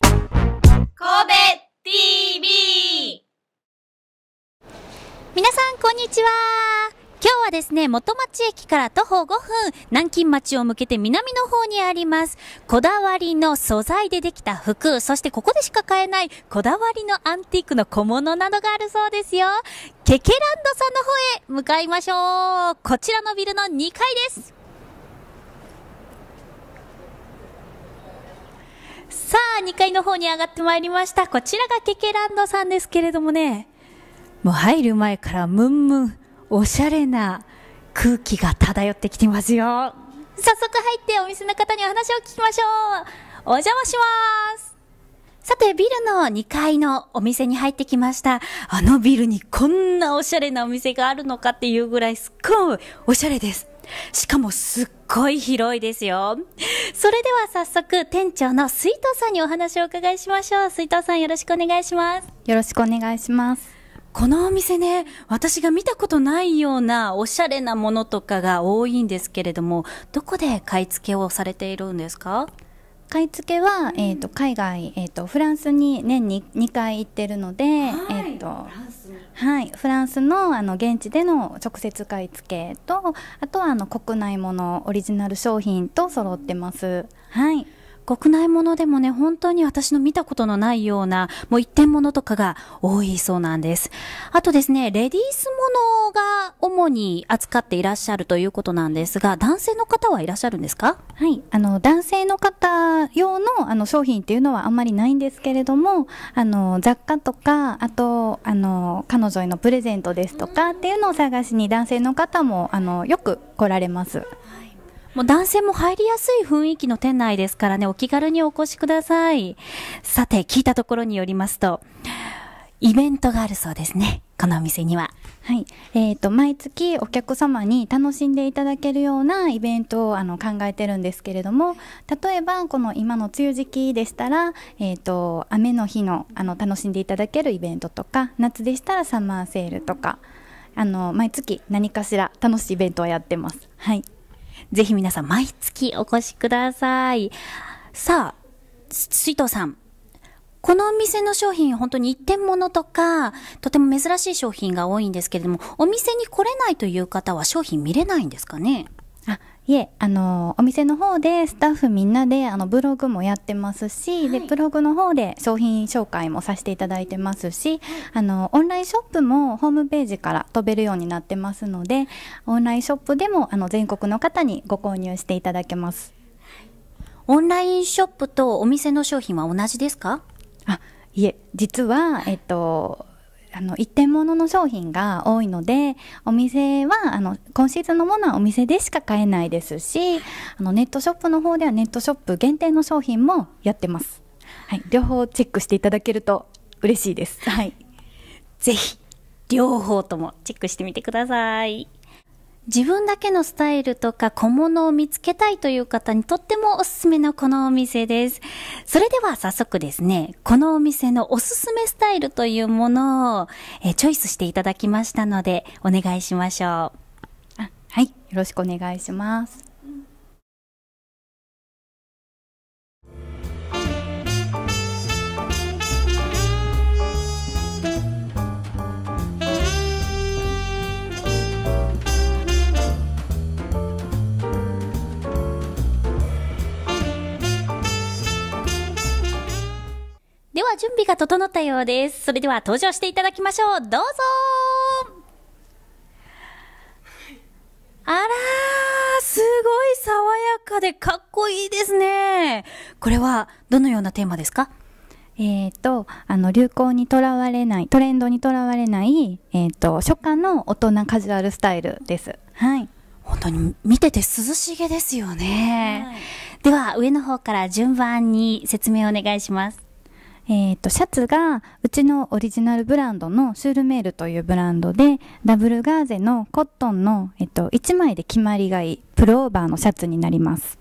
神戸 TV 皆さんこんにちは今日はですね、元町駅から徒歩5分、南京町を向けて南の方にあります、こだわりの素材でできた服、そしてここでしか買えないこだわりのアンティークの小物などがあるそうですよ。ケケランドさんの方へ向かいましょう。こちらのビルの2階です。さあ、2階の方に上がってまいりました。こちらがケケランドさんですけれどもね、もう入る前からムンムン、おしゃれな空気が漂ってきてますよ。早速入ってお店の方にお話を聞きましょう。お邪魔しますさて、ビルの2階のお店に入ってきました。あのビルにこんなおしゃれなお店があるのかっていうぐらいすっごいおしゃれです。しかもすっごい広いですよ。それでは早速、店長の水藤さんにお話をお伺いしましょう。水藤さん、よろしくお願いします。よろしくお願いします。このお店ね、私が見たことないようなおしゃれなものとかが多いんですけれども、どこで買い付けをされているんですか買い付けは、うん、えっと、海外、えーと、フランスに年に2回行ってるので、えっとはい、フランスのあの現地での直接買い付けとあとはあの国内ものオリジナル商品と揃ってます。はい国内ものでもね、本当に私の見たことのないような、もう一点ものとかが多いそうなんです。あとですね、レディースものが主に扱っていらっしゃるということなんですが、男性の方はいらっしゃるんですかはい、あの、男性の方用のあの商品っていうのはあんまりないんですけれどもあの雑貨とかあとあの彼女へのプレゼントですとかっていうのを探しに男性の方もあのよく来られます。もう男性も入りやすい雰囲気の店内ですからね、お気軽にお越しください。さて、聞いたところによりますと、イベントがあるそうですね。このお店には。はい、えっ、ー、と毎月お客様に楽しんでいただけるようなイベントをあの考えてるんですけれども、例えばこの今の梅雨時期でしたら、えっ、ー、と雨の日のあの楽しんでいただけるイベントとか、夏でしたらサマーセールとか、あの毎月何かしら楽しいイベントをやってます。はい、ぜひ皆さん毎月お越しください。さあ、水藤さん。このお店の商品、本当に一点物とか、とても珍しい商品が多いんですけれども、お店に来れないという方は商品見れないんですかねあいえあのお店の方でスタッフみんなであのブログもやってますし、はい、でブログの方で商品紹介もさせていただいてますし、あのオンラインショップもホームページから飛べるようになってますのでオンラインショップでもあの全国の方にご購入していただけますオンラインショップとお店の商品は同じですかあいえ実は、えっと、あの一点物の商品が多いのでお店はあの今シーズンのものはお店でしか買えないですしあのネットショップの方ではネットショップ限定の商品もやってます、はい、両方チェックしていただけると嬉しいです、はい、ぜひ両方ともチェックしてみてください。自分だけのスタイルとか小物を見つけたいという方にとってもおすすめのこのお店です。それでは早速ですね、このお店のおすすめスタイルというものを、えチョイスしていただきましたので、お願いしましょう。はい、よろしくお願いします。準備が整ったようです。それでは登場していただきましょう。どうぞあらすごい爽やかでかっこいいですね。これはどのようなテーマですかえっ、ー、と、あの、流行にとらわれない、トレンドにとらわれない、えっ、ー、と、初夏の大人カジュアルスタイルです。はい。本当に見てて涼しげですよね。はい、では、上の方から順番に説明をお願いします。えー、と、シャツがうちのオリジナルブランドのシュールメールというブランドで、ダブルガーゼのコットンの、えと、1枚で決まりがいいプルオーバーのシャツになります。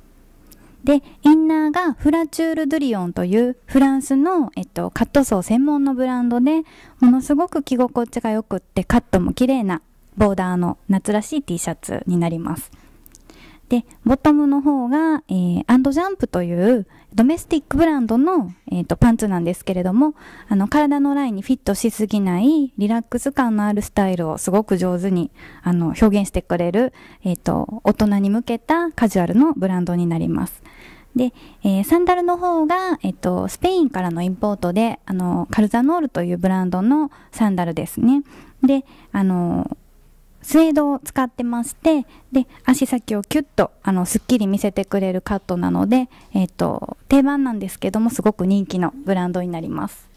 で、インナーがフラチュール・ドゥリオンというフランスの、えと、カットソー専門のブランドで、ものすごく着心地が良くってカットも綺麗なボーダーの夏らしい T シャツになります。で、ボトムの方が、えー、アンドジャンプというドメスティックブランドの、えーと、パンツなんですけれども、あの、体のラインにフィットしすぎないリラックス感のあるスタイルをすごく上手に、あの、表現してくれる、えっ、ー、と、大人に向けたカジュアルのブランドになります。で、えー、サンダルの方が、えっ、ー、と、スペインからのインポートで、あの、カルザノールというブランドのサンダルですね。で、あの、スエードを使ってましてで足先をキュッとあのすっきり見せてくれるカットなので、えーと、定番なんですけどもすごく人気のブランドになります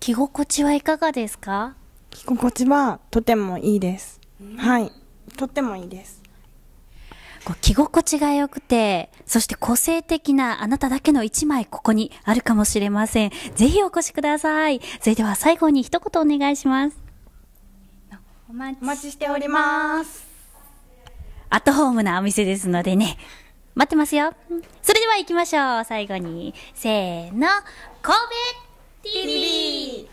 着心地はいかがですか着心地はとてもいいです、はいとてもいいです着心地が良くて、そして個性的なあなただけの一枚ここにあるかもしれません。ぜひお越しください。それでは最後に一言お願いします。お待ちしておりますアットホームなお店ですのでね待ってますよそれでは行きましょう最後にせーの神戸 TV!